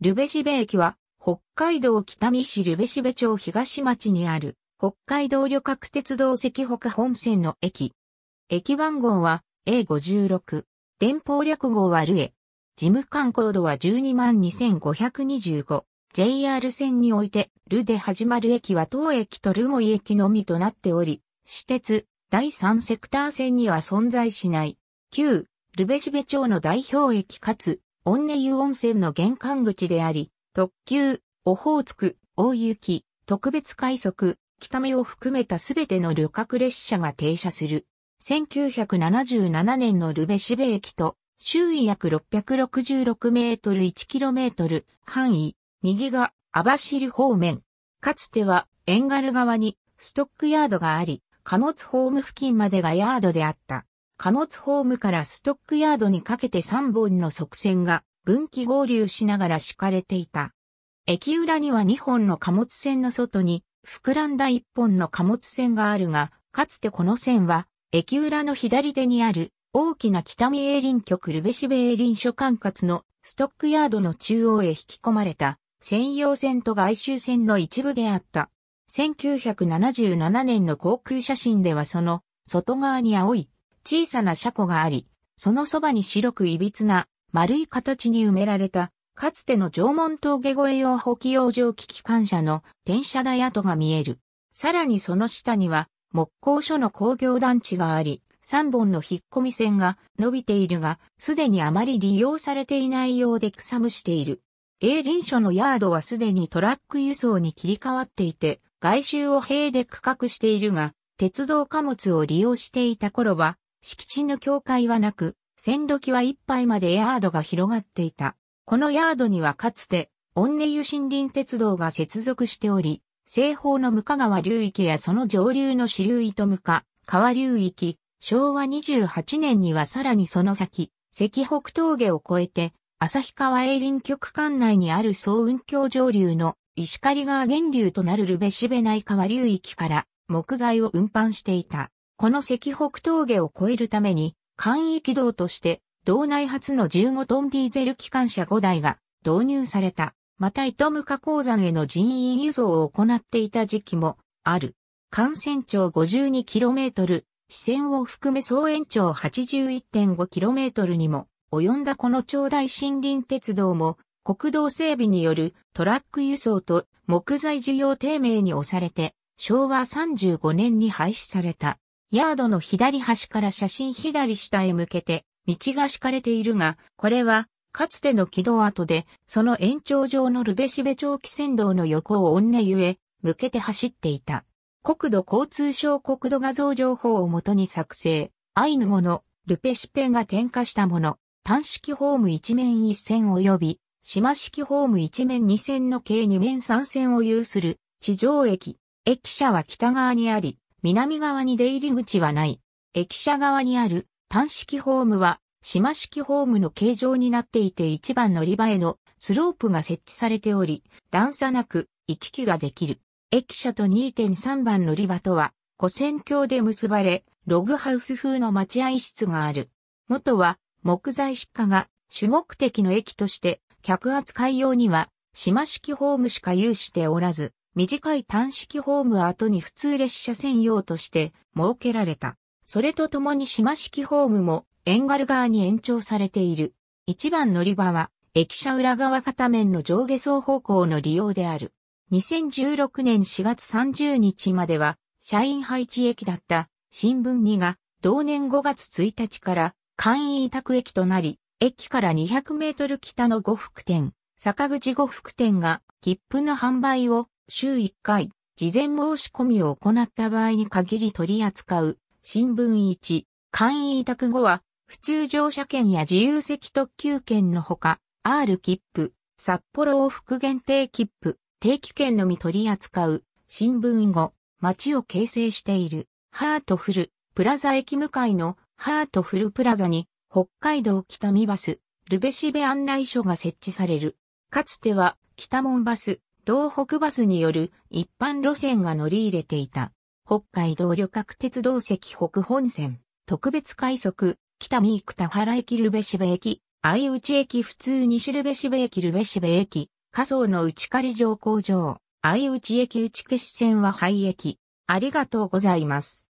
ルベシベ駅は、北海道北見市ルベシベ町東町にある、北海道旅客鉄道石北本線の駅。駅番号は A56。電報略号はルエ。事務官コードは122,525。JR 線において、ルで始まる駅は当駅とルモイ駅のみとなっており、私鉄、第3セクター線には存在しない。旧、ルベシベ町の代表駅かつ、温根湯温泉の玄関口であり、特急、オホーツク、大雪、特別快速、北目を含めたすべての旅客列車が停車する。1977年のルベシベ駅と、周囲約666メートル1キロメートル範囲、右が網走方面。かつては、エンガル側にストックヤードがあり、貨物ホーム付近までがヤードであった。貨物ホームからストックヤードにかけて3本の側線が分岐合流しながら敷かれていた。駅裏には2本の貨物線の外に膨らんだ1本の貨物線があるが、かつてこの線は駅裏の左手にある大きな北見営林局ルベシベ営林所管轄のストックヤードの中央へ引き込まれた専用線と外周線の一部であった。1977年の航空写真ではその外側に青い小さな車庫があり、そのそばに白く歪な丸い形に埋められた、かつての縄文峠越え用補給用蒸気機関車の転車台跡が見える。さらにその下には木工所の工業団地があり、3本の引っ込み線が伸びているが、すでにあまり利用されていないようで草むしている。営林所のヤードはすでにトラック輸送に切り替わっていて、外周を塀で区画しているが、鉄道貨物を利用していた頃は、敷地の境界はなく、線路際は一杯までヤードが広がっていた。このヤードにはかつて、オンネユ森林鉄道が接続しており、西方の向川流域やその上流の支流糸向川流域、昭和28年にはさらにその先、関北峠を越えて、旭川栄林局管内にある総運橋上流の石狩川源流となるルベシベ内川流域から木材を運搬していた。この石北峠を越えるために、簡易軌道として、道内初の15トンディーゼル機関車5台が導入された。また糸無加鉱山への人員輸送を行っていた時期もある。幹線長 52km、支線を含め総延長 81.5km にも及んだこの長大森林鉄道も国道整備によるトラック輸送と木材需要低迷に押されて昭和35年に廃止された。ヤードの左端から写真左下へ向けて、道が敷かれているが、これは、かつての軌道跡で、その延長上のルベシベ長期線道の横を恩根ゆえ、向けて走っていた。国土交通省国土画像情報をもとに作成、アイヌ語のルペシペが点火したもの、単式ホーム一面一線及び、島式ホーム一面二線の計二面三線を有する地上駅。駅舎は北側にあり、南側に出入り口はない。駅舎側にある単式ホームは、島式ホームの形状になっていて一番乗り場へのスロープが設置されており、段差なく行き来ができる。駅舎と2.3番乗り場とは、古線橋で結ばれ、ログハウス風の待合室がある。元は木材出荷が主目的の駅として、客扱い用には島式ホームしか有しておらず、短い短式ホーム後に普通列車専用として設けられた。それとともに島式ホームも遠軽側に延長されている。一番乗り場は駅舎裏側片面の上下双方向の利用である。2016年4月30日までは社員配置駅だった新聞2が同年5月1日から簡易委託駅となり、駅から200メートル北の呉服店、坂口呉服店が切符の販売を週1回、事前申し込みを行った場合に限り取り扱う、新聞1、簡易委託後は、普通乗車券や自由席特急券のほか、R 切符、札幌往復限定切符、定期券のみ取り扱う、新聞後、街を形成している、ハートフル、プラザ駅向かいの、ハートフルプラザに、北海道北見バス、ルベシベ案内所が設置される。かつては、北門バス、東北バスによる一般路線が乗り入れていた。北海道旅客鉄道石北本線、特別快速、北三生田原駅ルベシベ駅、相内駅普通西ルベシベ駅ルベシベ駅、仮想の内仮乗降場、相内駅内消し線は廃駅。ありがとうございます。